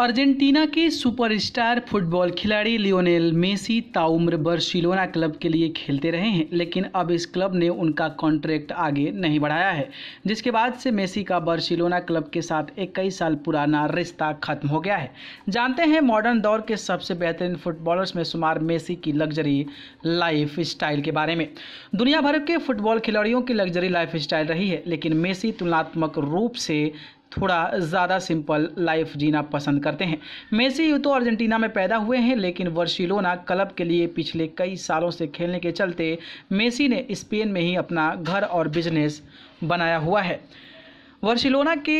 Argentina के superstar football खिलाड़ी Lionel Messi ताउम्र बर्सिलोना क्लब के लिए खेलते रहे हैं लेकिन अब इस क्लब ने उनका कॉन्ट्रैक्ट आगे नहीं बढ़ाया है जिसके बाद से मेसी का बर्सिलोना क्लब के साथ इक्कीस साल पुराना रिश्ता खत्म हो गया है जानते हैं मॉडर्न दौर के सबसे बेहतरीन फुटबॉलर्स में शुमार मेसी की लग्जरी लाइफ स्टाइल के बारे में दुनिया भर के फुटबॉल खिलाड़ियों की लग्जरी लाइफ स्टाइल रही है लेकिन मेसी तुलनात्मक रूप से थोड़ा ज़्यादा सिंपल लाइफ जीना पसंद करते हैं मेसी यू तो अर्जेंटीना में पैदा हुए हैं लेकिन वर्शिलोना क्लब के लिए पिछले कई सालों से खेलने के चलते मेसी ने स्पेन में ही अपना घर और बिजनेस बनाया हुआ है वर्शिलोना के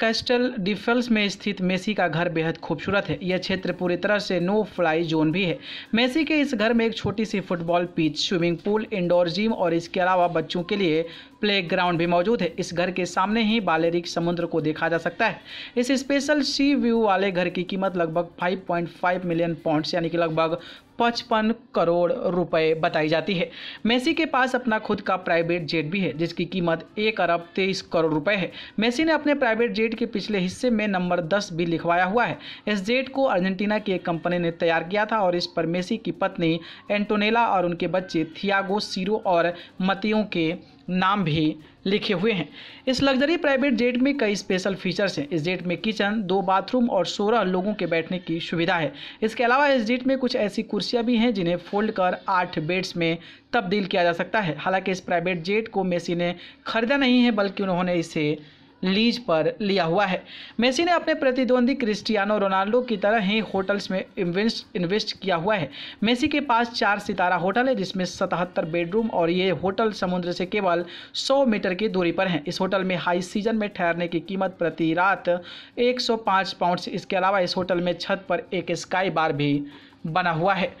कैस्टल डिफेल्स में स्थित मेसी का घर बेहद खूबसूरत है यह क्षेत्र पूरी तरह से नो फ्लाई जोन भी है मेसी के इस घर में एक छोटी सी football pitch swimming pool indoor gym और इसके अलावा बच्चों के लिए प्ले ग्राउंड भी मौजूद है इस घर के सामने ही बालेरिक समुद्र को देखा जा सकता है इस स्पेशल सी व्यू वाले घर की कीमत लगभग 5.5 मिलियन पाउंड यानी कि लगभग पचपन करोड़ रुपए बताई जाती है मेसी के पास अपना खुद का प्राइवेट जेट भी है जिसकी कीमत एक अरब तेईस करोड़ रुपए है मेसी ने अपने प्राइवेट जेट जेड के पिछले हिस्से में नंबर दस भी लिखवाया हुआ है इस जेड को अर्जेंटीना की एक कंपनी ने तैयार किया था और इस पर मेसी की पत्नी एंटोनेला और उनके बच्चे थियागो सीरो और मतियों के नाम भी लिखे हुए हैं इस लग्जरी प्राइवेट जेट में कई स्पेशल फीचर्स हैं इस जेट में किचन दो बाथरूम और सोलह लोगों के बैठने की सुविधा है इसके अलावा इस जेट में कुछ ऐसी कुर्सियां भी हैं जिन्हें फोल्ड कर आठ बेड्स में तब्दील किया जा सकता है हालांकि इस प्राइवेट जेट को मेसी ने खरीदा नहीं है बल्कि उन्होंने इसे लीज पर लिया हुआ है मेसी ने अपने प्रतिद्वंदी क्रिस्टियानो रोनाल्डो की तरह ही होटल्स में इन्वेस्ट इन्वेस्ट किया हुआ है मेसी के पास चार सितारा होटल है जिसमें सतहत्तर बेडरूम और ये होटल समुद्र से केवल 100 मीटर की दूरी पर है इस होटल में हाई सीजन में ठहरने की कीमत प्रति रात पाँच पाउंड इसके अलावा इस होटल में छत पर एक स्काई बार भी बना हुआ है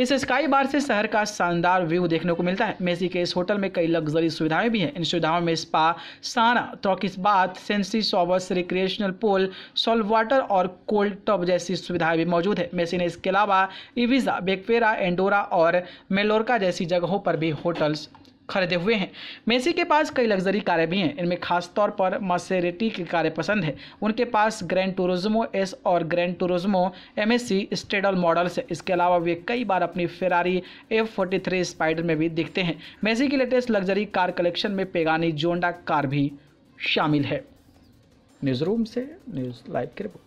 इस स्काई बार से शहर का शानदार व्यू देखने को मिलता है मेसी के इस होटल में कई लग्जरी सुविधाएं भी हैं इन सुविधाओं में spa sauna Turkish bath sensory showers recreational pool salt water और कोल्ड टब जैसी सुविधाएं भी मौजूद है मेसी ने इसके अलावा इविजा बेकपेरा एंडोरा और मेलोरका जैसी जगहों पर भी होटल्स खरीदे हुए हैं मेसी के पास कई लग्जरी कारें भी हैं इनमें खास तौर पर मसेरेटी की कारें पसंद है उनके पास ग्रैंड टूरिज्मो एस और Grand Turismo M S C Stradale models है इसके अलावा वे कई बार अपनी Ferrari F forty three spider में भी दिखते हैं मेसी की लेटेस्ट लग्जरी कार कलेक्शन में पेगानी जोंडा कार भी शामिल है न्यूज़ रूम से न्यूज़ लाइव की रिपोर्ट